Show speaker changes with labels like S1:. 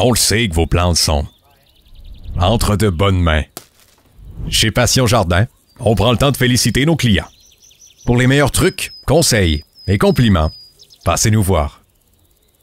S1: On le sait que vos plantes sont entre de bonnes mains. Chez Passion Jardin, on prend le temps de féliciter nos clients. Pour les meilleurs trucs, conseils et compliments, passez nous voir.